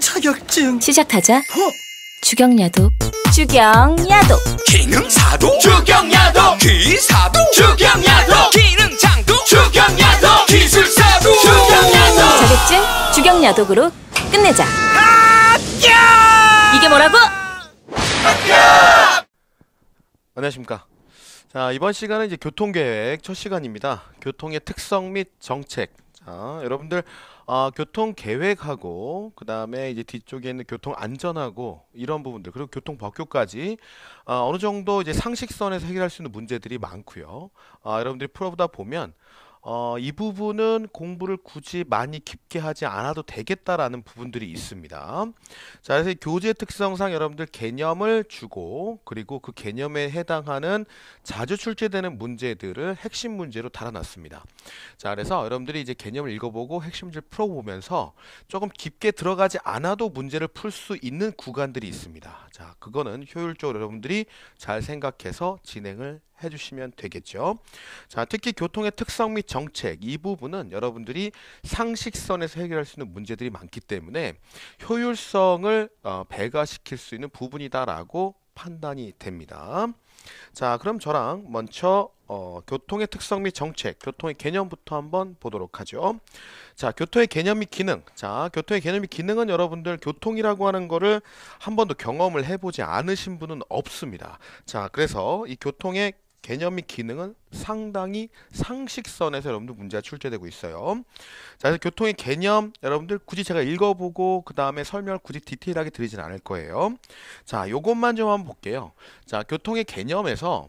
자격증 시작하자 어? 주경야도 주경야도 기능사도 주경야도 기사도 주경야도 기능장도 주경야도 기술사도 주경야도 자격증 주경야독으로 끝내자 이게 뭐라고? 안녕하십니까 자 이번 시간은 이제 교통계획 첫 시간입니다 교통의 특성 및 정책 자 여러분들 아, 교통 계획하고 그 다음에 이제 뒤쪽에 있는 교통 안전하고 이런 부분들 그리고 교통 법규까지 아, 어느 정도 이제 상식선에서 해결할 수 있는 문제들이 많고요. 아, 여러분들이 풀어보다 보면 어, 이 부분은 공부를 굳이 많이 깊게 하지 않아도 되겠다라는 부분들이 있습니다. 자, 그래서 교재 특성상 여러분들 개념을 주고 그리고 그 개념에 해당하는 자주 출제되는 문제들을 핵심 문제로 달아놨습니다. 자, 그래서 여러분들이 이제 개념을 읽어보고 핵심을 풀어보면서 조금 깊게 들어가지 않아도 문제를 풀 수 있는 구간들이 있습니다. 자, 그거는 효율적으로 여러분들이 잘 생각해서 진행을 해주시면 되겠죠. 자, 특히 교통의 특성 및 정책 이 부분은 여러분들이 상식선에서 해결할 수 있는 문제들이 많기 때문에 효율성을 어, 배가시킬 수 있는 부분이다라고 판단이 됩니다. 자, 그럼 저랑 먼저 어, 교통의 특성 및 정책, 교통의 개념부터 한번 보도록 하죠. 자, 교통의 개념 및 기능. 자, 교통의 개념 및 기능은 여러분들 교통이라고 하는 거를 한 번도 경험을 해보지 않으신 분은 없습니다. 자, 그래서 이 교통의 개념 및 기능은 상당히 상식선에서 여러분들 문제가 출제되고 있어요. 자, 그래서 교통의 개념 여러분들 굳이 제가 읽어보고 그 다음에 설명을 굳이 디테일하게 드리진 않을 거예요. 자, 요것만 좀 한번 볼게요. 자, 교통의 개념에서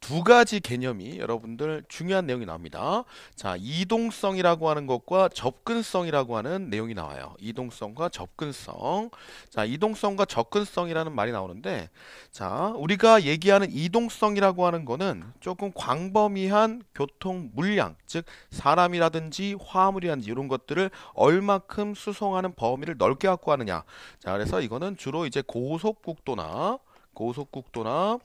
두 가지 개념이 여러분들 중요한 내용이 나옵니다. 자, 이동성이라고 하는 것과 접근성이라고 하는 내용이 나와요. 이동성과 접근성. 자, 이동성과 접근성이라는 말이 나오는데 자, 우리가 얘기하는 이동성이라고 하는 거는 조금 광범위한 교통 물량, 즉 사람이라든지 화물이라든지 이런 것들을 얼마큼 수송하는 범위를 넓게 갖고 하느냐. 자, 그래서 이거는 주로 이제 고속국도나 고속국도나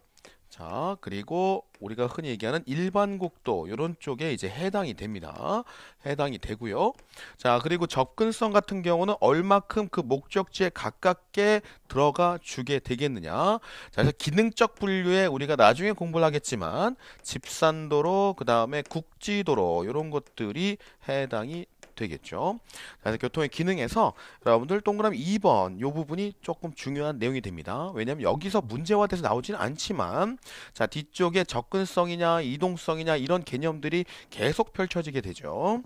자, 그리고 우리가 흔히 얘기하는 일반 국도 이런 쪽에 이제 해당이 됩니다. 해당이 되고요. 자, 그리고 접근성 같은 경우는 얼마큼 그 목적지에 가깝게 들어가 주게 되겠느냐. 자, 그래서 기능적 분류에 우리가 나중에 공부를 하겠지만 집산도로 그다음에 국지도로 이런 것들이 해당이 되겠죠. 그 교통의 기능에서 여러분들 동그라미 2번 이 부분이 조금 중요한 내용이 됩니다. 왜냐하면 여기서 문제화돼서 나오지는 않지만 자 뒤쪽에 접근성이냐 이동성이냐 이런 개념들이 계속 펼쳐지게 되죠.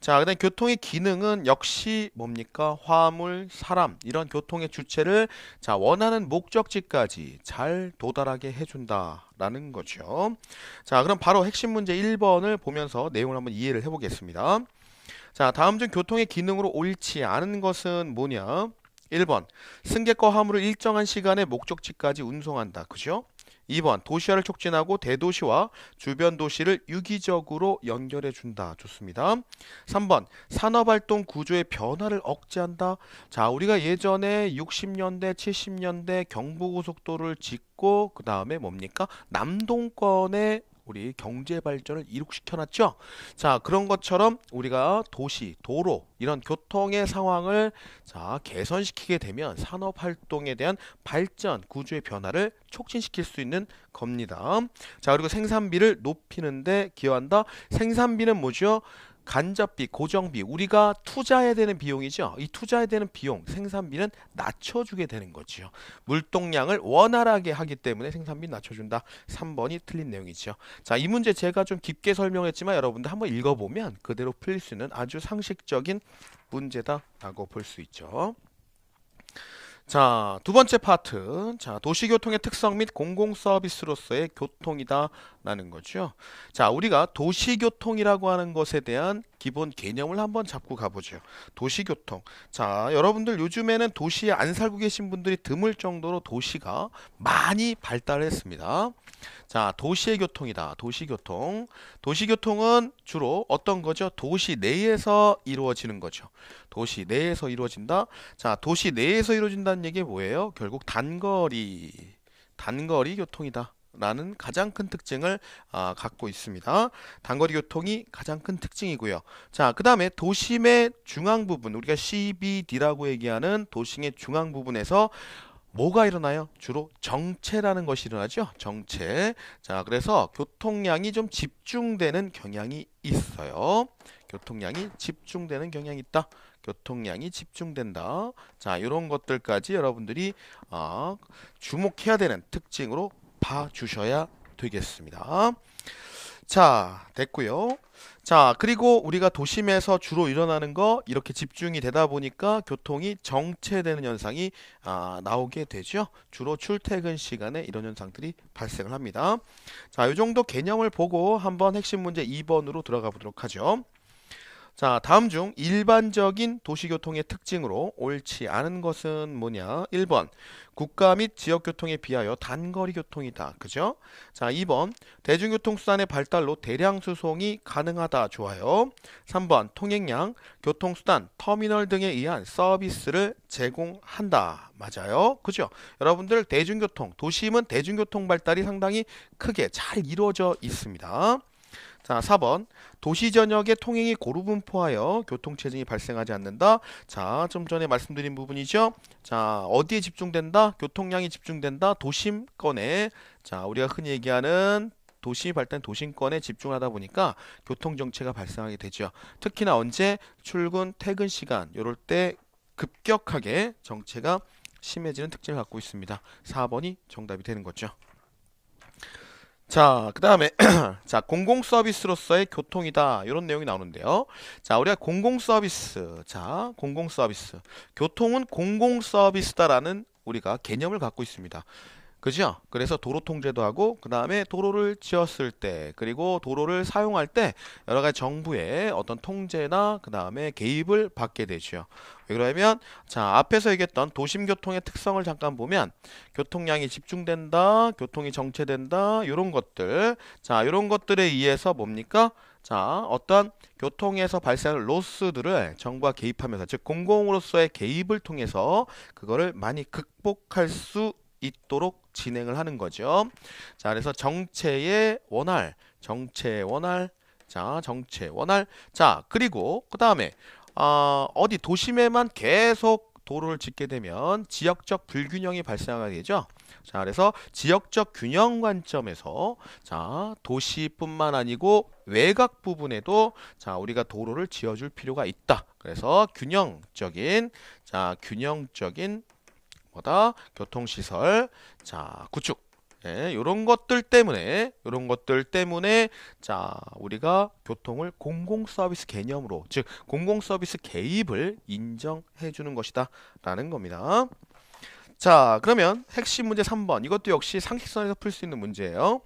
자, 그다음 교통의 기능은 역시 뭡니까? 화물, 사람 이런 교통의 주체를 자 원하는 목적지까지 잘 도달하게 해준다라는 거죠. 자, 그럼 바로 핵심 문제 1번을 보면서 내용을 한번 이해를 해보겠습니다. 자, 다음 중 교통의 기능으로 옳지 않은 것은 뭐냐? 1번. 승객과 화물을 일정한 시간에 목적지까지 운송한다. 그죠? 2번. 도시화를 촉진하고 대도시와 주변 도시를 유기적으로 연결해 준다. 좋습니다. 3번. 산업 활동 구조의 변화를 억제한다. 자, 우리가 예전에 60년대, 70년대 경부고속도로를 짓고 그다음에 뭡니까? 남동권의 우리 경제 발전을 이룩시켜 놨죠. 자, 그런 것처럼 우리가 도시, 도로 이런 교통의 상황을 자, 개선시키게 되면 산업 활동에 대한 발전, 구조의 변화를 촉진시킬 수 있는 겁니다. 자, 그리고 생산비를 높이는데 기여한다. 생산비는 뭐죠? 간접비, 고정비, 우리가 투자해야 되는 비용이죠. 이 투자해야 되는 비용, 생산비는 낮춰주게 되는 거지요. 물동량을 원활하게 하기 때문에 생산비 낮춰준다. 3번이 틀린 내용이죠. 자, 이 문제 제가 좀 깊게 설명했지만 여러분들 한번 읽어보면 그대로 풀릴 수 있는 아주 상식적인 문제다라고 볼 수 있죠. 자, 두 번째 파트. 자, 도시교통의 특성 및 공공서비스로서의 교통이다. 라는 거죠. 자, 우리가 도시교통이라고 하는 것에 대한 기본 개념을 한번 잡고 가보죠. 도시교통. 자, 여러분들 요즘에는 도시에 안 살고 계신 분들이 드물 정도로 도시가 많이 발달했습니다. 자, 도시의 교통이다. 도시교통. 도시교통은 주로 어떤 거죠? 도시 내에서 이루어지는 거죠. 도시 내에서 이루어진다. 자, 도시 내에서 이루어진다는 얘기 뭐예요? 결국 단거리. 단거리 교통이다. 라는 가장 큰 특징을 아, 갖고 있습니다. 단거리 교통이 가장 큰 특징이고요. 자, 그 다음에 도심의 중앙 부분, 우리가 CBD라고 얘기하는 도심의 중앙 부분에서 뭐가 일어나요? 주로 정체라는 것이 일어나죠. 정체. 자, 그래서 교통량이 좀 집중되는 경향이 있어요. 교통량이 집중되는 경향이 있다. 교통량이 집중된다. 자, 이런 것들까지 여러분들이 어, 주목해야 되는 특징으로 봐주셔야 되겠습니다. 자, 됐고요. 자, 그리고 우리가 도심에서 주로 일어나는 거 이렇게 집중이 되다 보니까 교통이 정체되는 현상이 아, 나오게 되죠. 주로 출퇴근 시간에 이런 현상들이 발생을 합니다. 자, 이 정도 개념을 보고 한번 핵심 문제 2번으로 들어가 보도록 하죠. 자 다음 중 일반적인 도시교통의 특징으로 옳지 않은 것은 뭐냐 1번 국가 및 지역교통에 비하여 단거리 교통이다 그죠 자 2번 대중교통수단의 발달로 대량 수송이 가능하다 좋아요 3번 통행량 교통수단 터미널 등에 의한 서비스를 제공한다 맞아요 그죠 여러분들 대중교통 도심은 대중교통 발달이 상당히 크게 잘 이루어져 있습니다 자, 4번. 도시 전역의 통행이 고루 분포하여 교통체증이 발생하지 않는다. 자, 좀 전에 말씀드린 부분이죠. 자, 어디에 집중된다? 교통량이 집중된다. 도심권에. 자, 우리가 흔히 얘기하는 도시 발달 도심권에 집중하다 보니까 교통 정체가 발생하게 되죠. 특히나 언제 출근 퇴근 시간 요럴 때 급격하게 정체가 심해지는 특징을 갖고 있습니다. 4번이 정답이 되는 거죠. 자, 그 다음에 자 공공 서비스로서의 교통이다 이런 내용이 나오는데요. 자, 우리가 공공 서비스, 자 공공 서비스, 교통은 공공 서비스다라는 우리가 개념을 갖고 있습니다. 그죠? 그래서 도로 통제도 하고 그 다음에 도로를 지었을 때 그리고 도로를 사용할 때 여러 가지 정부의 어떤 통제나 그 다음에 개입을 받게 되죠. 왜 그러냐면 자 앞에서 얘기했던 도심 교통의 특성을 잠깐 보면 교통량이 집중된다, 교통이 정체된다 이런 것들 자 이런 것들에 의해서 뭡니까? 자 어떤 교통에서 발생하는 로스들을 정부가 개입하면서 즉 공공으로서의 개입을 통해서 그거를 많이 극복할 수 있도록 진행을 하는 거죠. 자, 그래서 정체의 원활, 정체의 원활, 자, 정체 원활. 자, 그리고 그 다음에 어, 아, 어디 도심에만 계속 도로를 짓게 되면 지역적 불균형이 발생하게 되죠. 자, 그래서 지역적 균형 관점에서 자, 도시뿐만 아니고 외곽 부분에도 자, 우리가 도로를 지어 줄 필요가 있다. 그래서 균형적인 자, 균형적인 거다. 교통시설, 자, 구축. 예, 요런 것들 때문에, 요런 것들 때문에, 자, 우리가 교통을 공공서비스 개념으로, 즉, 공공서비스 개입을 인정해주는 것이다. 라는 겁니다. 자, 그러면 핵심 문제 3번. 이것도 역시 상식선에서 풀 수 있는 문제예요.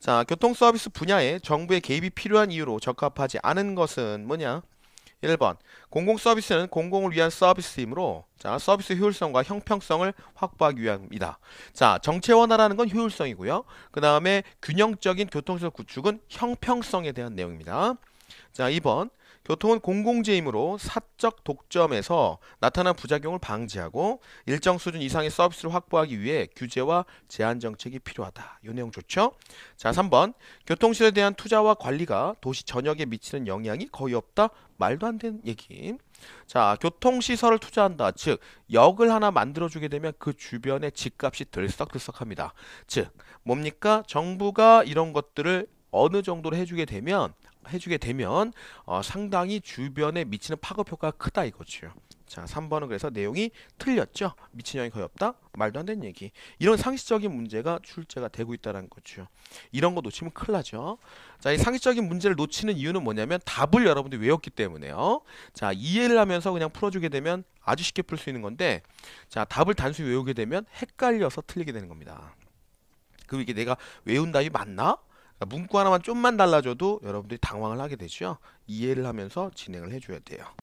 자, 교통서비스 분야에 정부의 개입이 필요한 이유로 적합하지 않은 것은 뭐냐? 1번 공공 서비스는 공공을 위한 서비스이므로 자 서비스 효율성과 형평성을 확보하기 위함이다. 자 정체원화라는 건 효율성이고요. 그 다음에 균형적인 교통시설 구축은 형평성에 대한 내용입니다. 자 2번 교통은 공공재이므로 사적 독점에서 나타난 부작용을 방지하고 일정 수준 이상의 서비스를 확보하기 위해 규제와 제한 정책이 필요하다. 요 내용 좋죠? 자, 3번. 교통시설에 대한 투자와 관리가 도시 전역에 미치는 영향이 거의 없다. 말도 안 되는 얘기. 자, 교통시설을 투자한다. 즉, 역을 하나 만들어주게 되면 그 주변의 집값이 들썩들썩합니다. 즉, 뭡니까? 정부가 이런 것들을 어느 정도로 해주게 되면 해주게 되면 어, 상당히 주변에 미치는 파급 효과가 크다 이거죠. 자, 3번은 그래서 내용이 틀렸죠. 미친 영이 거의 없다. 말도 안 되는 얘기. 이런 상식적인 문제가 출제가 되고 있다는 거죠. 이런 거 놓치면 큰일 나죠. 자, 이 상식적인 문제를 놓치는 이유는 뭐냐면 답을 여러분들이 외웠기 때문에요. 자, 이해를 하면서 그냥 풀어주게 되면 아주 쉽게 풀 수 있는 건데 자, 답을 단순히 외우게 되면 헷갈려서 틀리게 되는 겁니다. 그리고 이게 내가 외운 답이 맞나? 그러니까 문구 하나만 좀만 달라져도 여러분들이 당황을 하게 되죠. 이해를 하면서 진행을 해줘야 돼요.